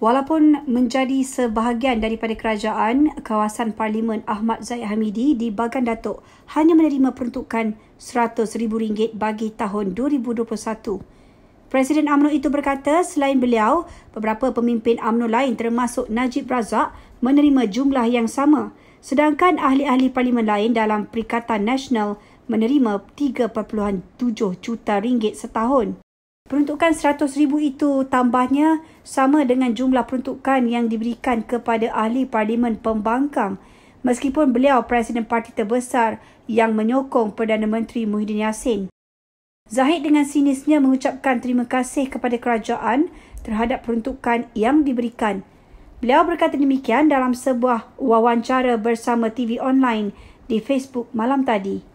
Walaupun menjadi sebahagian daripada kerajaan, kawasan Parlimen Ahmad Zaid Hamidi di Bagan Datuk hanya menerima peruntukan rm ringgit bagi tahun 2021. Presiden UMNO itu berkata selain beliau, beberapa pemimpin UMNO lain termasuk Najib Razak menerima jumlah yang sama. Sedangkan ahli-ahli parlimen lain dalam Perikatan Nasional menerima 3.7 juta ringgit setahun. Peruntukan RM100,000 itu tambahnya sama dengan jumlah peruntukan yang diberikan kepada ahli Parlimen Pembangkang meskipun beliau Presiden Parti Terbesar yang menyokong Perdana Menteri Muhyiddin Yassin. Zahid dengan sinisnya mengucapkan terima kasih kepada kerajaan terhadap peruntukan yang diberikan. Beliau berkata demikian dalam sebuah wawancara bersama TV online di Facebook malam tadi.